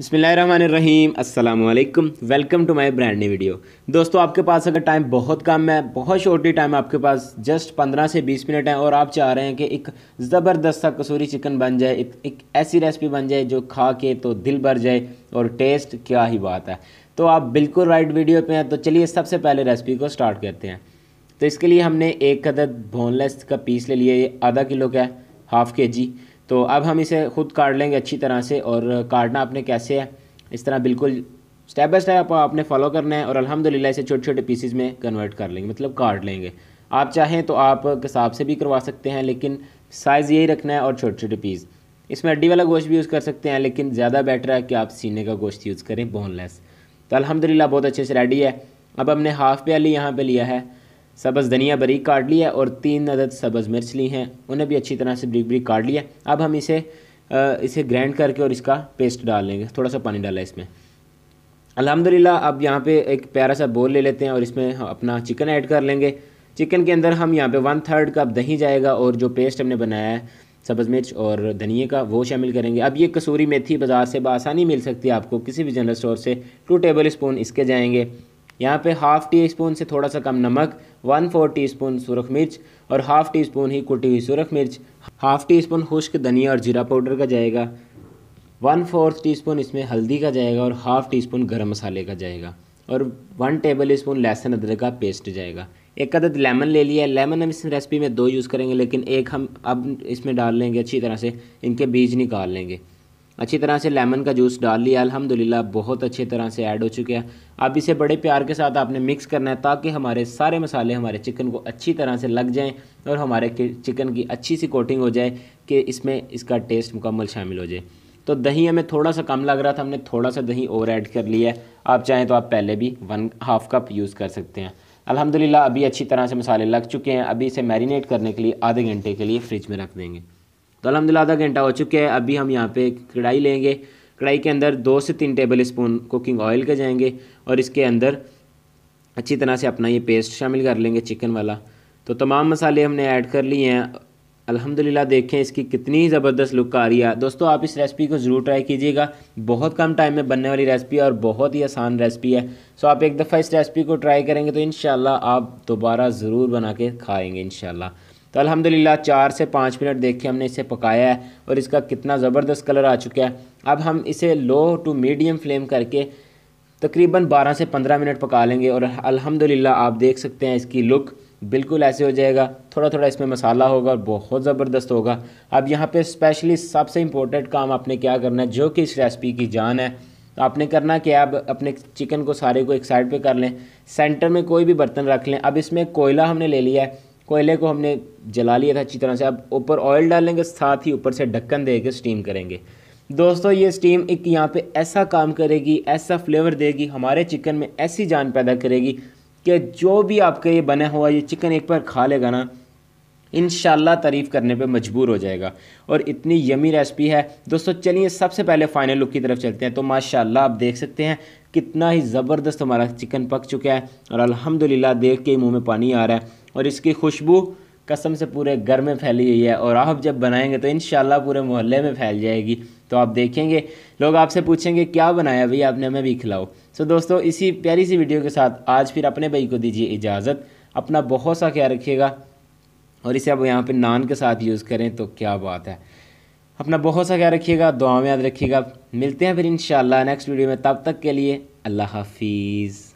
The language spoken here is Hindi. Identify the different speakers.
Speaker 1: बसमीम अल्लाम welcome to my brand new video दोस्तों आपके पास अगर टाइम बहुत कम है बहुत छोटी टाइम आपके पास जस्ट 15 से 20 मिनट है और आप चाह रहे हैं कि एक ज़बरदस्त सा कसूरी चिकन बन जाए एक, एक ऐसी रेसिपी बन जाए जो खा के तो दिल भर जाए और टेस्ट क्या ही बात है तो आप बिल्कुल राइट वीडियो पर हैं तो चलिए सबसे पहले रेसिपी को स्टार्ट करते हैं तो इसके लिए हमने एक अदद बोनलेस का पीस ले लिया ये आधा किलो का है हाफ़ के जी तो अब हम इसे ख़ुद काट लेंगे अच्छी तरह से और काटना आपने कैसे है इस तरह बिल्कुल स्टेप बाय स्टेप आपने फॉलो करना है और अलहमदिल्ला इसे छोटे छोटे पीसीज में कन्वर्ट कर लेंगे मतलब काट लेंगे आप चाहें तो आप कसाब से भी करवा सकते हैं लेकिन साइज़ यही रखना है और छोटे छोटे पीस इसमें हड्डी वाला गोश्त भी यूज़ कर सकते हैं लेकिन ज़्यादा बेटर है कि आप सीने का गोश्त यूज़ करें बोनलेस तो अलहमदिल्ला बहुत अच्छे से रेडी है अब हमने हाफ़ प्याली यहाँ पर लिया है सब्ज़ धनिया बरीक काट लिया और तीन अदद सब्ज़ मिर्च ली हैं उन्हें भी अच्छी तरह से बरीक बरीक काट लिया अब हम इसे इसे ग्राइंड करके और इसका पेस्ट डाल लेंगे थोड़ा सा पानी डाला इसमें अल्हम्दुलिल्लाह अब यहाँ पे एक प्यारा सा बोल ले लेते हैं और इसमें अपना चिकन ऐड कर लेंगे चिकन के अंदर हम यहाँ पे वन थर्ड कप दही जाएगा और जो पेस्ट हमने बनाया है सब्ज़ मिर्च और धनिए का वो शामिल करेंगे अब ये कसूरी मेथी बाज़ार से बसानी मिल सकती है आपको किसी भी जनरल स्टोर से टू टेबल स्पून इसके जाएंगे यहाँ पे हाफ़ टी स्पून से थोड़ा सा कम नमक वन फोर टी स्पून सुरख मिर्च और हाफ़ टी स्पून ही कुटी हुई सुरख मिर्च हाफ़ टी स्पून खुश्क धनिया और जीरा पाउडर का जाएगा वन फोर्थ टी स्पून इसमें हल्दी का जाएगा और हाफ़ टी स्पून गर्म मसाले का जाएगा और वन टेबल स्पून लहसुन अदरक का पेस्ट जाएगा एक अदद लेमन ले लिया लेमन हम इस रेसिपी में दो यूज़ करेंगे लेकिन एक हम अब इसमें डाल लेंगे अच्छी तरह से इनके बीज निकाल लेंगे अच्छी तरह से लेमन का जूस डाल लिया अलहमदिल्ला बहुत अच्छी तरह से ऐड हो चुके हैं अब इसे बड़े प्यार के साथ आपने मिक्स करना है ताकि हमारे सारे मसाले हमारे चिकन को अच्छी तरह से लग जाएं और हमारे चिकन की अच्छी सी कोटिंग हो जाए कि इसमें इसका टेस्ट मुकम्मल शामिल हो जाए तो दही हमें थोड़ा सा कम लग रहा था हमने थोड़ा सा दही और ऐड कर लिया है आप चाहें तो आप पहले भी वन हाफ़ कप यूज़ कर सकते हैं अलहमदिल्ला अभी अच्छी तरह से मसाले लग चुके हैं अभी इसे मैरिनेट करने के लिए आधे घंटे के लिए फ्रिज में रख देंगे तो अलहमदिल्ला आधा घंटा हो चुका है अभी हम यहाँ पे कढ़ाई लेंगे कढ़ाई के अंदर दो से तीन टेबल स्पून कुकिंग ऑयल के जाएंगे और इसके अंदर अच्छी तरह से अपना ये पेस्ट शामिल कर लेंगे चिकन वाला तो तमाम मसाले हमने ऐड कर लिए हैं अल्हम्दुलिल्लाह देखें इसकी कितनी ज़बरदस्त लुक आ रही है दोस्तों आप इस रेसिपी को ज़रूर ट्राई कीजिएगा बहुत कम टाइम में बनने वाली रेसिपी है और बहुत ही आसान रेसिपी है सो आप एक दफ़ा इस रेसिपी को ट्राई करेंगे तो इन आप दोबारा ज़रूर बना के खाएँगे इन तो अलहमदिल्ला चार से पाँच मिनट देखिए हमने इसे पकाया है और इसका कितना ज़बरदस्त कलर आ चुका है अब हम इसे लो टू मीडियम फ्लेम करके तकरीबन 12 से 15 मिनट पका लेंगे और अल्हम्दुलिल्लाह आप देख सकते हैं इसकी लुक बिल्कुल ऐसे हो जाएगा थोड़ा थोड़ा इसमें मसाला होगा और बहुत ज़बरदस्त होगा अब यहाँ पे स्पेशली सबसे इम्पोर्टेंट काम आपने क्या करना है जो कि इस रेसिपी की जान है तो आपने करना क्या आप अपने चिकन को सारे को एक साइड पे कर लें सेंटर में कोई भी बर्तन रख लें अब इसमें कोयला हमने ले लिया है कोयले को हमने जला लिया था अच्छी तरह से अब ऊपर ऑयल डालेंगे साथ ही ऊपर से ढक्कन दे के स्टीम करेंगे दोस्तों ये स्टीम एक यहाँ पे ऐसा काम करेगी ऐसा फ्लेवर देगी हमारे चिकन में ऐसी जान पैदा करेगी कि जो भी आपका ये बना हुआ ये चिकन एक बार खा लेगा ना इन तारीफ़ करने पे मजबूर हो जाएगा और इतनी यमी रेसिपी है दोस्तों चलिए सबसे पहले फ़ाइनल लुक की तरफ चलते हैं तो माशाल्लाह आप देख सकते हैं कितना ही ज़बरदस्त हमारा चिकन पक चुका है और अल्हम्दुलिल्लाह देख के मुंह में पानी आ रहा है और इसकी खुशबू कसम से पूरे घर में फैली हुई है और आप जब बनाएंगे तो इन पूरे मोहल्ले में फैल जाएगी तो आप देखेंगे लोग आपसे पूछेंगे क्या बनाया भैया आपने हमें भी खिलाओ सो दोस्तों इसी प्यारी सी वीडियो के साथ आज फिर अपने भाई को दीजिए इजाज़त अपना बहुत सा ख्याल रखिएगा और इसे आप यहाँ पे नान के साथ यूज़ करें तो क्या बात है अपना बहुत सा ख्याल रखिएगा दुआ में याद रखिएगा मिलते हैं फिर इन नेक्स्ट वीडियो में तब तक के लिए अल्लाह हाफिज़